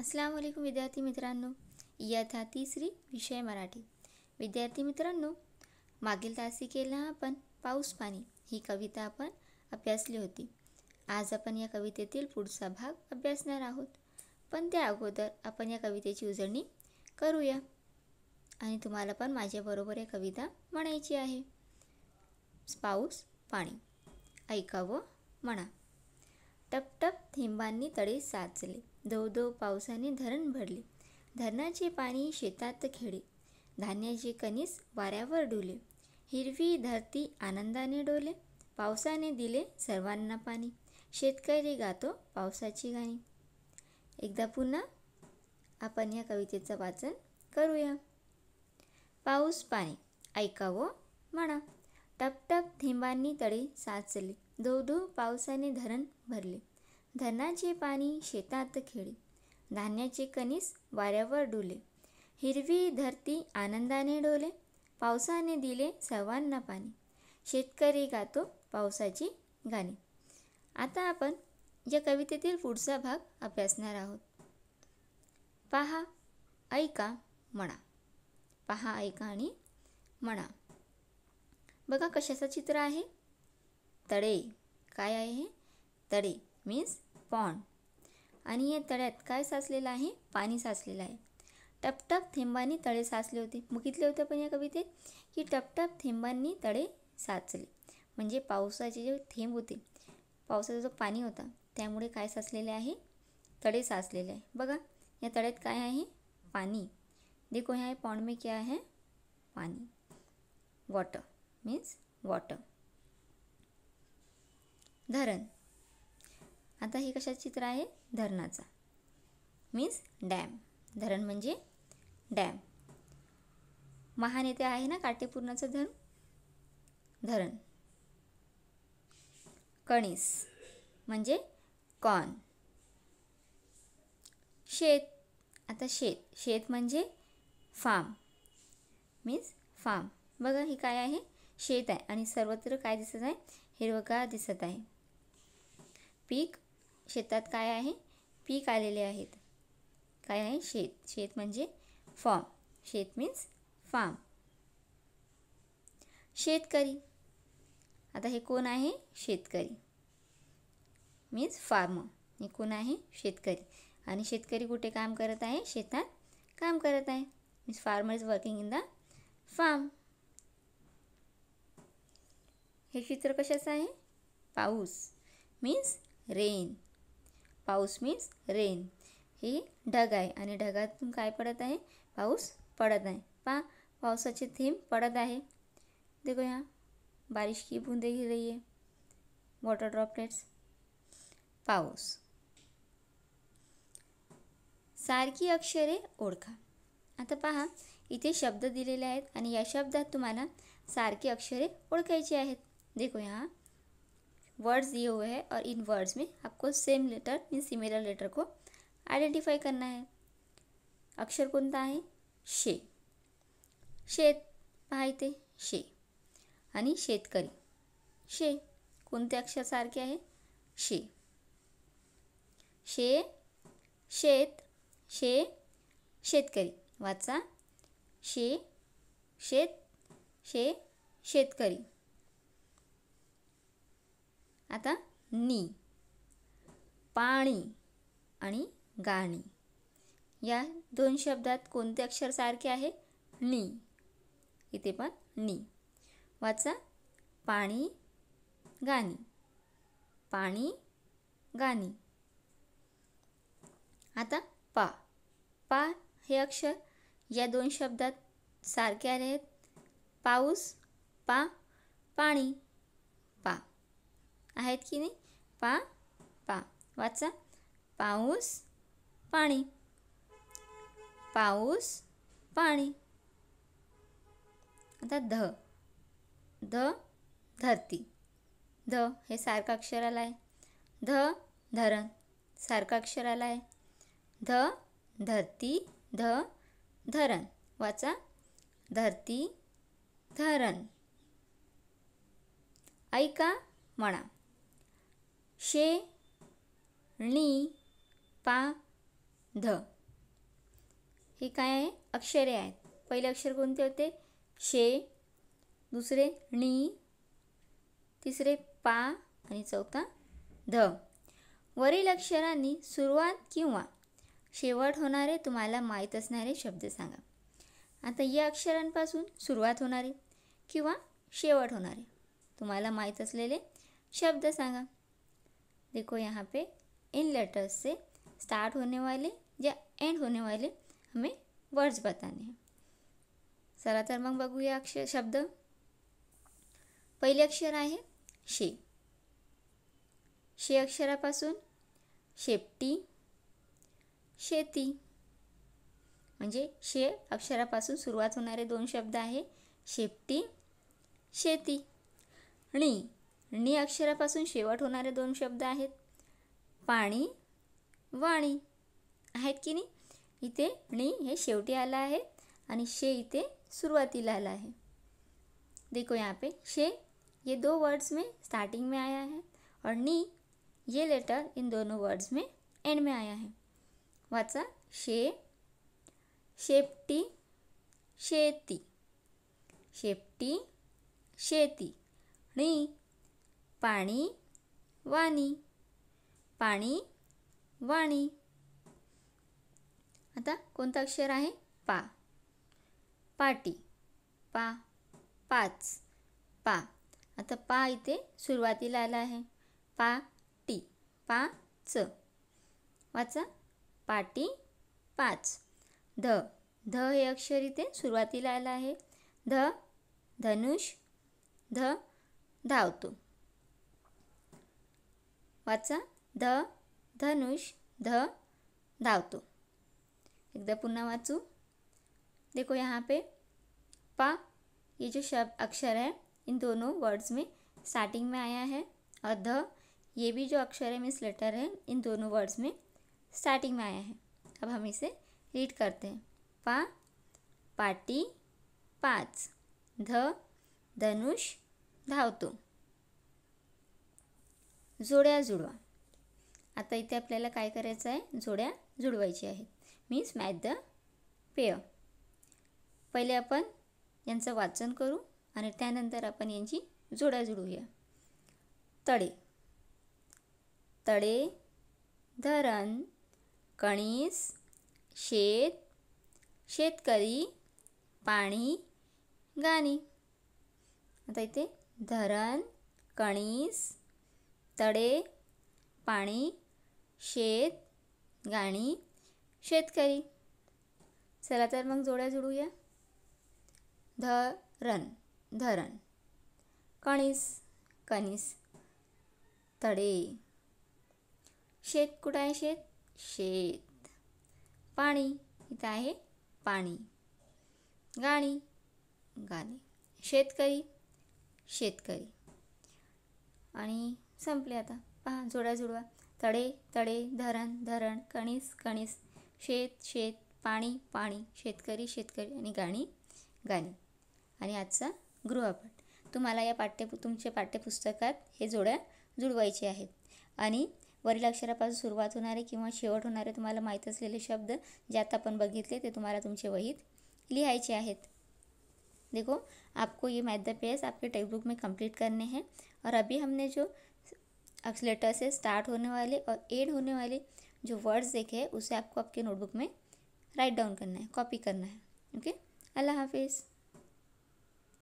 असलाम वालेकुम विद्यार्थी मित्रांनो इयत्ता तिसरी विषय मराठी विद्यार्थी मित्रांनो मागील तासिकेला आपण पाऊस पाणी ही कविता आपण अभ्यासली होती आज आपण या कवितेतील पुढचा भाग अभ्यासणार आहोत पण त्या अगोदर आपण या कवितेची उजळणी करूया आणि तुम्हाला पण माझ्याबरोबर या कविता म्हणायची आहे पाऊस पाणी ऐकावं म्हणा टपटप थेंबांनी तळे साचले धवधव पावसाने धरण भरले धरणाचे पाणी शेतात खेळे धान्याचे कणीस वाऱ्यावर डोले हिरवी धरती आनंदाने डोले पावसाने दिले सर्वांना पाणी शेतकरी गातो पावसाची गाणी एकदा पुन्हा आपण या कवितेचं वाचन करूया पाऊस पाणी ऐकावं म्हणा टप टप थेंबांनी तळे साचले धो पावसाने धरण भरले धनाचे पाणी शेतात खेळी धान्याचे कणीस वाऱ्यावर डुले हिरवी धरती आनंदाने डोले पावसाने दिले सर्वांना पाणी शेतकरी गातो पावसाची गाणी आता आपण या कवितेतील पुढचा भाग अभ्यासणार आहोत पहा ऐका म्हणा पहा ऐका आणि म्हणा बघा कशाचं चित्र आहे तळे काय आहे हे तळे मीन्स पॉन्ड आणि या तळ्यात काय साचलेलं आहे पाणी साचलेलं आहे टपटप थेंबांनी तळे साचले होते बघितले होते पण या कवितेत की टपटप थेंबांनी तळे साचले म्हणजे पावसाचे जे थेंब होते पावसाचा जो पाणी होता त्यामुळे काय साचलेले आहे तळे साचलेले आहे बघा या तळ्यात काय आहे पाणी देखो ह्या पॉन्ड में क्या आहे पाणी वॉटर मीन्स वॉटर धरण आता हे कशाचं चित्र आहे धरणाचं मीन्स डॅम धरण म्हणजे डॅम महान येथे आहे ना काटेपूर्णाचं धरण धरण कणीस म्हणजे कॉन शेत आता शेत शेत म्हणजे फार्म मीन्स फार्म बघा हे काय आहे शेत आहे आणि सर्वत्र काय दिसत आहे हिरवगार दिसत आहे पीक शेतात काय आहे पीक आलेले आहेत काय आहे शेत शेत म्हणजे फॉर्म शेत मीन्स फार्म शेतकरी आता हे कोण आहे शेतकरी मीन्स फार्म हे कोण आहे शेतकरी आणि शेतकरी कुठे काम करत आहे शेतात काम करत आहे means farmer is working in the farm हे चित्र कशाचं आहे पाऊस मीन्स रेन पाऊस मीन्स रेन ही ढग आहे आणि ढगातून काय पडत आहे पाऊस पडत आहे पा पावसाचे थेंब पडत आहे देखो या बारिश की बुंदे गिर रही है वॉटर ड्रॉपलेट्स पाऊस सारखी अक्षरे ओळखा आता पहा इथे शब्द दिलेले आहेत आणि या शब्दात तुम्हाला सारखी अक्षरे ओळखायची आहेत देखो यहाँ वर्ड्स दिए हुए हैं और इन वर्ड्स में आपको सेम लेटर इन सिमिलर लेटर को आइडेंटिफाई करना है अक्षर कोणता आहे शे शेत पहा शे आणि शेतकरी शे कोणते अक्षर सारखे आहे शे शे शेत शे शेतकरी वाचा शे शेत शे शेतकरी आता नी पाणी आणि गाणी या दोन शब्दात कोणते अक्षर सारखे आहे नी इथे पण नी वाचा पाणी गाणी पाणी गाणी आता पा पा हे अक्षर या दोन शब्दात सारखे आहेत पाऊस पा पाणी आहेत की नाही पा पा वाचा पाऊस पाणी पाऊस पाणी आता ध ध धरती ध हे सारखं अक्षराला आहे ध धरण सारखं अक्षराला आहे ध धरती ध धरण वाचा धरती धरण ऐका म्हणा शे णी पा ध हे काय आहे अक्षरे आहेत पहिले अक्षर कोणते होते शे दुसरे णी तिसरे पा आणि चौथा ध वरील अक्षरांनी सुरुवात किंवा शेवट होणारे तुम्हाला माहीत असणारे शब्द सांगा आता या अक्षरांपासून सुरुवात होणारे किंवा शेवट होणारे तुम्हाला माहीत असलेले शब्द सांगा देखो यहाँ पे इन लेटर्स से स्टार्ट होने वाले या एंड होने वाले हमें वर्ड्स बताने हैं चला मग बघूया अक्षर शब्द पहले अक्षर है शे शे अक्षरापासन शेपटी शेती मजे शे अक्षरापासन सुरुआत होणारे दोन शब्द है शेपटी शेती नी अक्षरापासून शेवट होणारे दोन शब्द आहेत पाणी वाणी आहेत की नाही इथे नी हे शेवटी आलं आहे आणि शे इथे सुरुवातीला आलं आहे देखो यहाँ पे शे ये दो वर्ड्स में स्टार्टिंग में आया है और नी ये लेटर इन दोनों वर्ड्स में एंड में आया है वाचा शे शेपटी शेती शेपटी शेती नी पाणी वाणी पाणी वाणी आता कोणतं अक्षर आहे पा पाटी पा पाच पा आता पा इथे सुरुवातीला आला आहे पा टी पा च वाचा पाटी पाच ध ध हे अक्षर इथे सुरुवातीला आलं आहे ध धनुष ध धावतो वाचा ध धनुष ध धावतो एकदा पुनः वाचू देखो यहाँ पे पा ये जो शब्द अक्षर है इन दोनों वर्ड्स में स्टार्टिंग में आया है और ध ये भी जो अक्षर है मिस लेटर है इन दोनों वर्ड्स में स्टार्टिंग में आया है अब हम इसे रीड करते हैं पा पाटी पाँच ध धनुष धावतो जोड्या जुडवा आता इथे आपल्याला काय करायचं आहे जोड्या जुळवायची आहेत मीन्स मॅच द पेय पहिले आपण यांचं वाचन करू आणि त्यानंतर आपण यांची जोड्या जुळूया तळे तळे धरण कणीस शेत शेतकरी पाणी गाणी आता इथे धरण कणीस तडे, पाणी शेत गाणी शेतकरी चला तर मग जोड्या जोडूया धरण धरण कणीस कणीस तडे, शेत कुठं आहे शेत शेत पाणी इथं आहे पाणी गाणी गाणी शेतकरी शेतकरी आणि संपले आता पहा जोड्या जुडवा तडे तडे धरण धरण कणीस कणीस शेत शेत पाणी पाणी शेतकरी शेतकरी आणि गाणी गाणी आणि आजचा गृहपाठ तुम्हाला या पाठ्य तुमच्या पाठ्यपुस्तकात हे जोड्या जुळवायचे आहेत आणि वरील अक्षरापासून सुरुवात होणारे किंवा शेवट होणारे तुम्हाला माहीत असलेले शब्द जे आता आपण बघितले ते तुम्हाला तुमचे वहीत लिहायचे आहेत देखो आपको ये मैथ द आपके टेक्स्ट में कंप्लीट करने हैं और अभी हमने जो अब लेटर से स्टार्ट होने वाले और एड होने वाले जो वर्ड्स देखे हैं उसे आपको आपके नोटबुक में राइट डाउन करना है कॉपी करना है ओके अल्लाह हाफिज़